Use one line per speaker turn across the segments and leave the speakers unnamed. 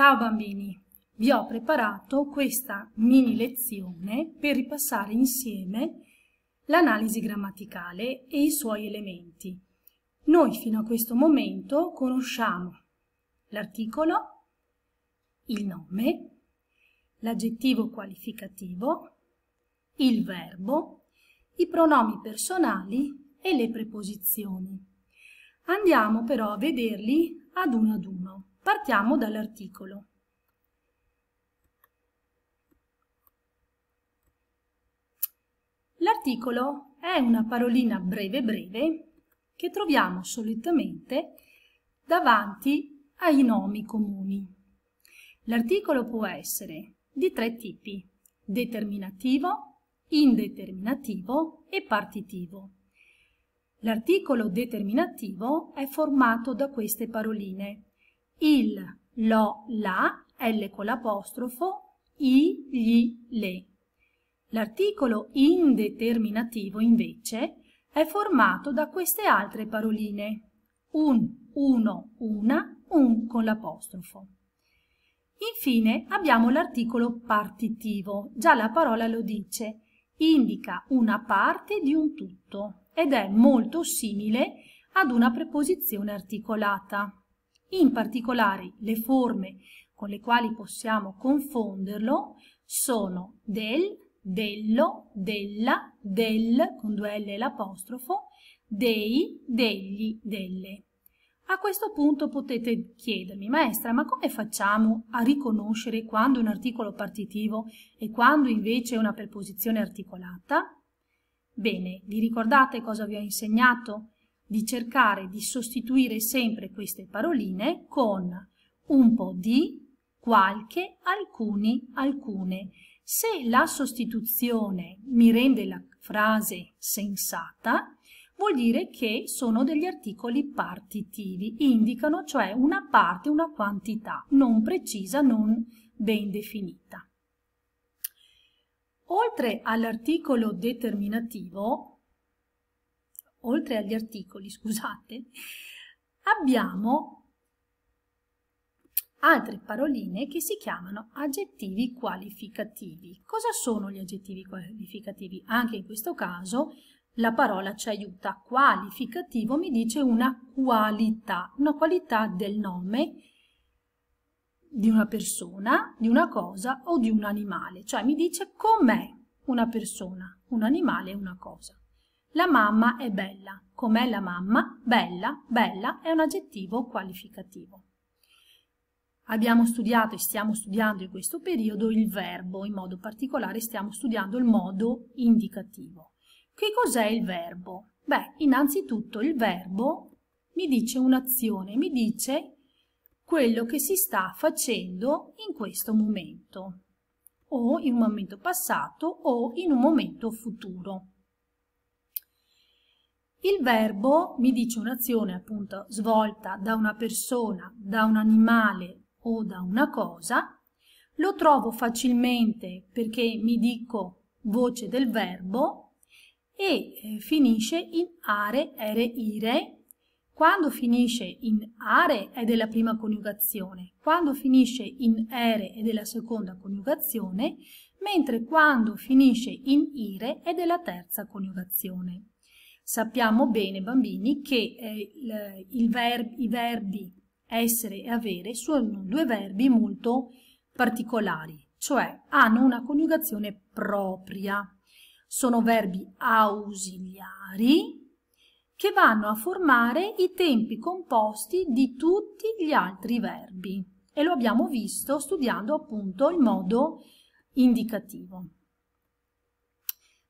Ciao bambini, vi ho preparato questa mini lezione per ripassare insieme l'analisi grammaticale e i suoi elementi. Noi fino a questo momento conosciamo l'articolo, il nome, l'aggettivo qualificativo, il verbo, i pronomi personali e le preposizioni. Andiamo però a vederli ad uno ad uno. Partiamo dall'articolo. L'articolo è una parolina breve breve che troviamo solitamente davanti ai nomi comuni. L'articolo può essere di tre tipi, determinativo, indeterminativo e partitivo. L'articolo determinativo è formato da queste paroline il, lo, la, l con l'apostrofo, i, gli, le. L'articolo indeterminativo invece è formato da queste altre paroline un, uno, una, un con l'apostrofo. Infine abbiamo l'articolo partitivo, già la parola lo dice, indica una parte di un tutto ed è molto simile ad una preposizione articolata. In particolare le forme con le quali possiamo confonderlo sono del, dello, della, del, con due L e l'apostrofo, dei, degli, delle. A questo punto potete chiedermi, maestra, ma come facciamo a riconoscere quando un articolo partitivo e quando invece una preposizione articolata? Bene, vi ricordate cosa vi ho insegnato? di cercare di sostituire sempre queste paroline con un po' di, qualche, alcuni, alcune. Se la sostituzione mi rende la frase sensata, vuol dire che sono degli articoli partitivi, indicano cioè una parte, una quantità non precisa, non ben definita. Oltre all'articolo determinativo, oltre agli articoli, scusate, abbiamo altre paroline che si chiamano aggettivi qualificativi. Cosa sono gli aggettivi qualificativi? Anche in questo caso la parola ci aiuta. Qualificativo mi dice una qualità, una qualità del nome di una persona, di una cosa o di un animale, cioè mi dice com'è una persona, un animale una cosa. La mamma è bella. Com'è la mamma? Bella, bella è un aggettivo qualificativo. Abbiamo studiato e stiamo studiando in questo periodo il verbo, in modo particolare stiamo studiando il modo indicativo. Che cos'è il verbo? Beh, innanzitutto il verbo mi dice un'azione, mi dice quello che si sta facendo in questo momento, o in un momento passato o in un momento futuro. Il verbo mi dice un'azione appunto svolta da una persona, da un animale o da una cosa, lo trovo facilmente perché mi dico voce del verbo e eh, finisce in are, ere, ire. Quando finisce in are è della prima coniugazione, quando finisce in ere è della seconda coniugazione, mentre quando finisce in ire è della terza coniugazione. Sappiamo bene, bambini, che eh, il, il ver i verbi essere e avere sono due verbi molto particolari, cioè hanno una coniugazione propria. Sono verbi ausiliari che vanno a formare i tempi composti di tutti gli altri verbi e lo abbiamo visto studiando appunto il modo indicativo.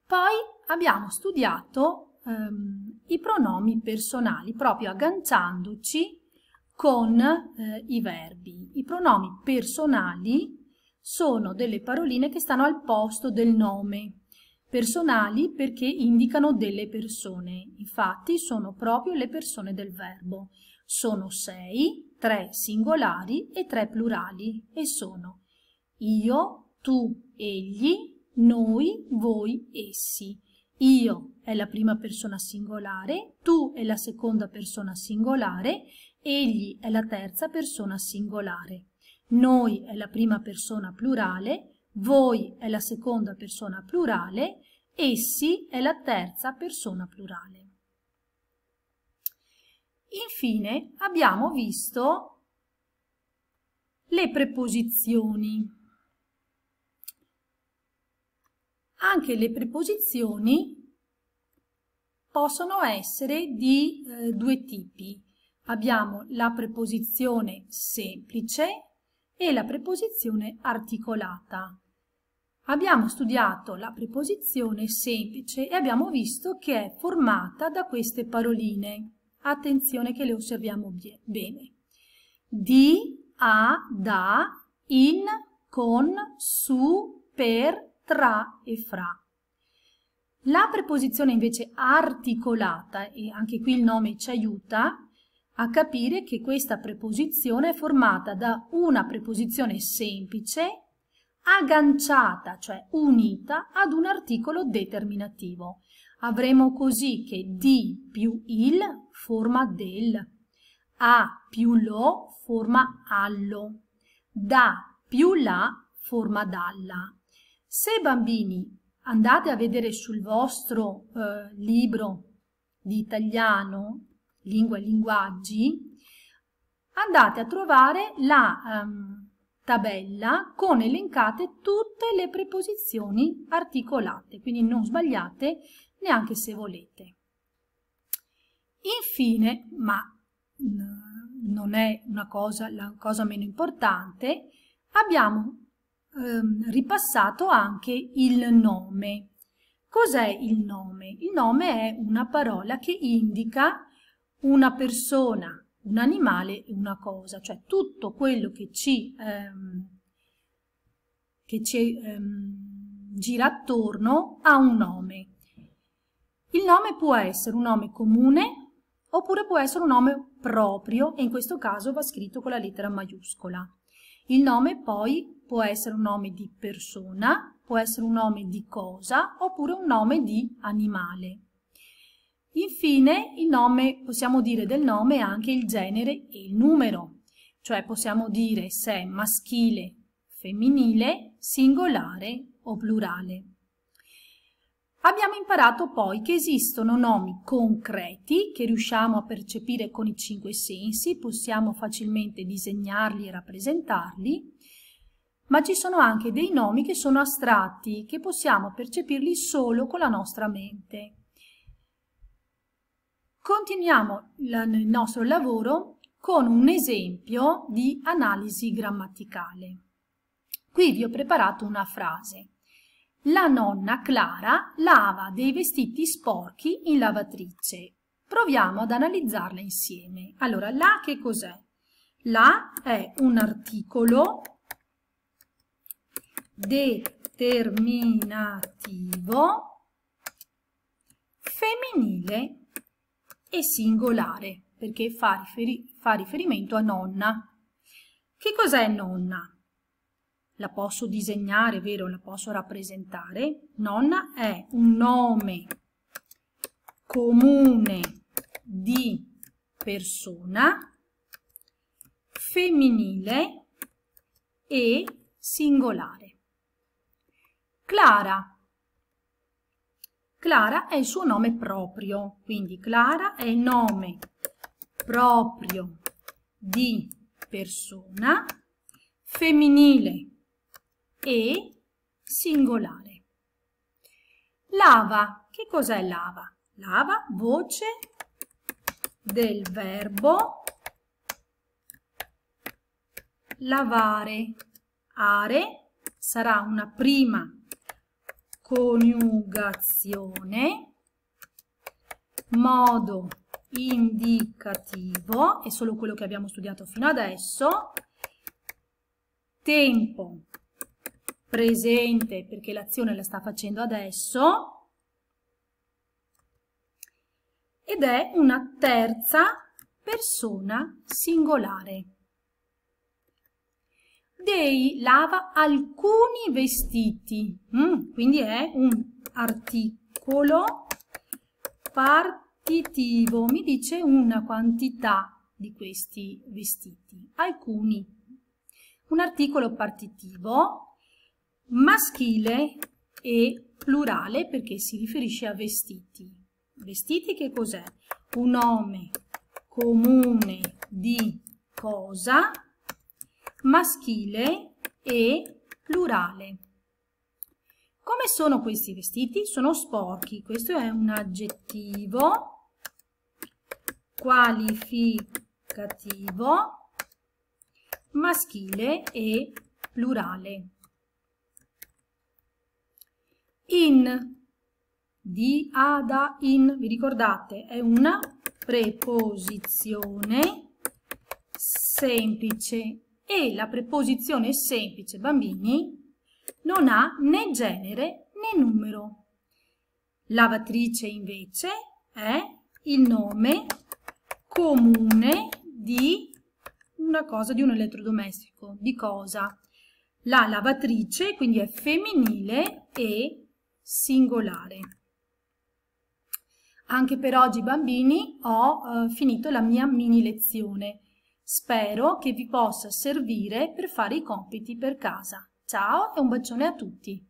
Poi abbiamo studiato ehm, i pronomi personali, proprio agganciandoci con eh, i verbi. I pronomi personali sono delle paroline che stanno al posto del nome. Personali perché indicano delle persone, infatti sono proprio le persone del verbo. Sono sei, tre singolari e tre plurali e sono io, tu, egli, noi, voi, essi io è la prima persona singolare, tu è la seconda persona singolare, egli è la terza persona singolare, noi è la prima persona plurale, voi è la seconda persona plurale, essi è la terza persona plurale. Infine abbiamo visto le preposizioni. anche le preposizioni possono essere di eh, due tipi. Abbiamo la preposizione semplice e la preposizione articolata. Abbiamo studiato la preposizione semplice e abbiamo visto che è formata da queste paroline. Attenzione che le osserviamo bene. Di, a, da, in, con, su, per, tra e fra. La preposizione invece articolata, e anche qui il nome ci aiuta a capire che questa preposizione è formata da una preposizione semplice agganciata, cioè unita, ad un articolo determinativo. Avremo così che di più il forma del, a più lo forma allo, da più la forma dalla, se bambini andate a vedere sul vostro eh, libro di italiano, lingua e linguaggi, andate a trovare la ehm, tabella con elencate tutte le preposizioni articolate, quindi non sbagliate neanche se volete. Infine, ma non è una cosa, la cosa meno importante, abbiamo ehm, ripassato anche il nome. Cos'è il nome? Il nome è una parola che indica una persona, un animale e una cosa, cioè tutto quello che ci, ehm, che ci ehm, gira attorno ha un nome. Il nome può essere un nome comune oppure può essere un nome proprio e in questo caso va scritto con la lettera maiuscola. Il nome poi può essere un nome di persona, può essere un nome di cosa oppure un nome di animale. Infine, il nome, possiamo dire del nome anche il genere e il numero, cioè possiamo dire se è maschile, femminile, singolare o plurale. Abbiamo imparato poi che esistono nomi concreti che riusciamo a percepire con i cinque sensi, possiamo facilmente disegnarli e rappresentarli, ma ci sono anche dei nomi che sono astratti, che possiamo percepirli solo con la nostra mente. Continuiamo il nostro lavoro con un esempio di analisi grammaticale. Qui vi ho preparato una frase. La nonna Clara lava dei vestiti sporchi in lavatrice. Proviamo ad analizzarla insieme. Allora, la che cos'è? La è un articolo determinativo femminile e singolare, perché fa, riferimento a nonna. Che cos'è nonna? la posso disegnare, vero? La posso rappresentare. Nonna è un nome comune di persona femminile e singolare. Clara. Clara è il suo nome proprio, quindi Clara è il nome proprio di persona femminile e singolare. Lava, che cos'è lava? Lava, voce del verbo lavare. Are sarà una prima coniugazione, modo indicativo, è solo quello che abbiamo studiato fino adesso, tempo presente perché l'azione la sta facendo adesso ed è una terza persona singolare. Dei lava alcuni vestiti, mm, quindi è un articolo partitivo, mi dice una quantità di questi vestiti, alcuni. Un articolo partitivo maschile e plurale perché si riferisce a vestiti. Vestiti che cos'è? Un nome comune di cosa maschile e plurale. Come sono questi vestiti? Sono sporchi, questo è un aggettivo qualificativo maschile e plurale in di ada in vi ricordate è una preposizione semplice e la preposizione semplice bambini non ha né genere né numero lavatrice invece è il nome comune di una cosa di un elettrodomestico di cosa la lavatrice quindi è femminile e singolare. Anche per oggi bambini ho eh, finito la mia mini lezione. Spero che vi possa servire per fare i compiti per casa. Ciao e un bacione a tutti!